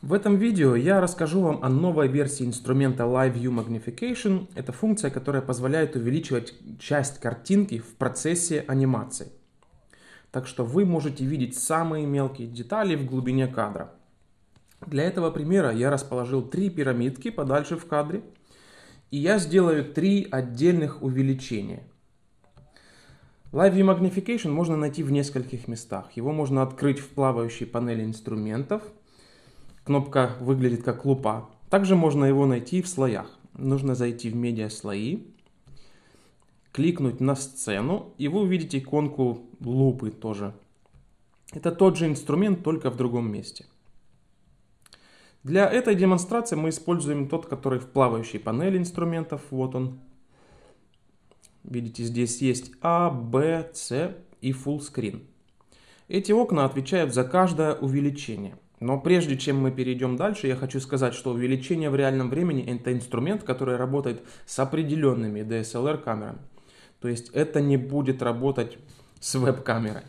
В этом видео я расскажу вам о новой версии инструмента Live View Magnification. Это функция, которая позволяет увеличивать часть картинки в процессе анимации. Так что вы можете видеть самые мелкие детали в глубине кадра. Для этого примера я расположил три пирамидки подальше в кадре. И я сделаю три отдельных увеличения. Live View Magnification можно найти в нескольких местах. Его можно открыть в плавающей панели инструментов – Кнопка выглядит как лупа. Также можно его найти в слоях. Нужно зайти в медиа слои, кликнуть на сцену, и вы увидите иконку лупы тоже. Это тот же инструмент, только в другом месте. Для этой демонстрации мы используем тот, который в плавающей панели инструментов. Вот он. Видите, здесь есть А, Б, С и Full Screen. Эти окна отвечают за каждое увеличение. Но прежде чем мы перейдем дальше, я хочу сказать, что увеличение в реальном времени – это инструмент, который работает с определенными DSLR камерами. То есть это не будет работать с веб-камерой.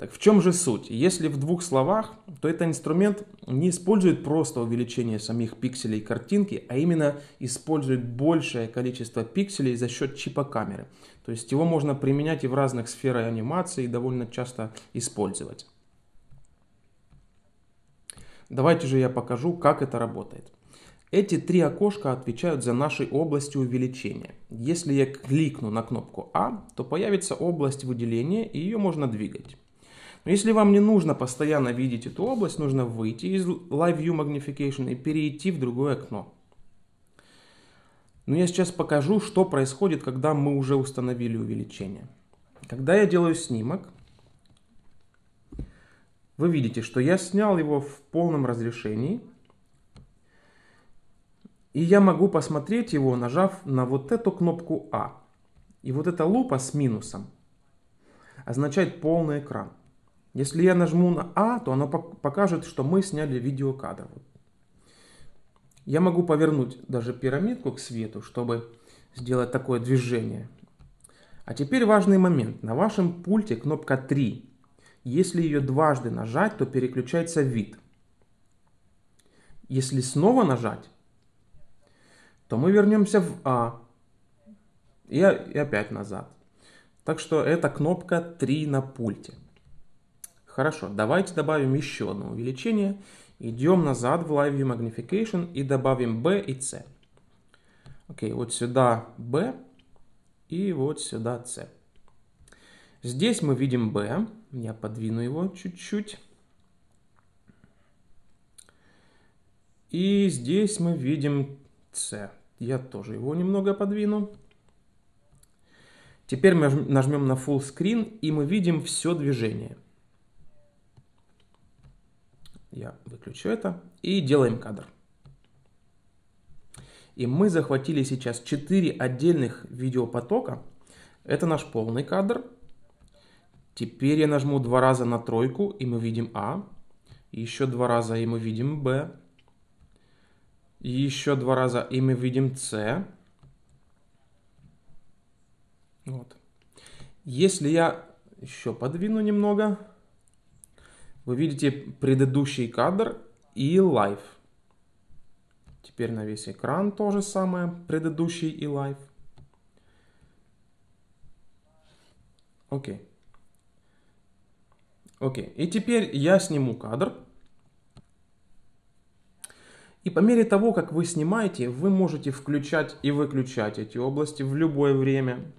Так в чем же суть? Если в двух словах, то этот инструмент не использует просто увеличение самих пикселей картинки, а именно использует большее количество пикселей за счет чипа камеры. То есть его можно применять и в разных сферах анимации и довольно часто использовать. Давайте же я покажу, как это работает. Эти три окошка отвечают за наши области увеличения. Если я кликну на кнопку А, то появится область выделения, и ее можно двигать. Но если вам не нужно постоянно видеть эту область, нужно выйти из Live View Magnification и перейти в другое окно. Но я сейчас покажу, что происходит, когда мы уже установили увеличение. Когда я делаю снимок, вы видите, что я снял его в полном разрешении. И я могу посмотреть его, нажав на вот эту кнопку А. И вот эта лупа с минусом означает полный экран. Если я нажму на А, то она покажет, что мы сняли видеокадр. Я могу повернуть даже пирамидку к свету, чтобы сделать такое движение. А теперь важный момент. На вашем пульте кнопка 3 если ее дважды нажать, то переключается вид. Если снова нажать, то мы вернемся в А и, и опять назад. Так что это кнопка 3 на пульте. Хорошо, давайте добавим еще одно увеличение. Идем назад в Live View Magnification и добавим B и C. Окей, вот сюда B и вот сюда C. Здесь мы видим B. Я подвину его чуть-чуть. И здесь мы видим C. Я тоже его немного подвину. Теперь мы нажмем на Full Screen, и мы видим все движение. Я выключу это. И делаем кадр. И мы захватили сейчас 4 отдельных видеопотока. Это наш полный кадр. Теперь я нажму два раза на тройку, и мы видим А. Еще два раза, и мы видим Б. Еще два раза, и мы видим С. Вот. Если я еще подвину немного, вы видите предыдущий кадр и лайв. Теперь на весь экран то же самое, предыдущий и лайв. Окей. Okay. Окей, и теперь я сниму кадр. И по мере того, как вы снимаете, вы можете включать и выключать эти области в любое время.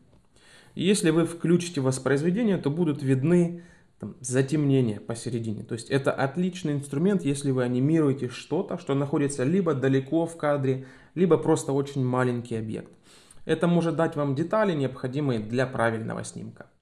если вы включите воспроизведение, то будут видны там, затемнения посередине. То есть это отличный инструмент, если вы анимируете что-то, что находится либо далеко в кадре, либо просто очень маленький объект. Это может дать вам детали, необходимые для правильного снимка.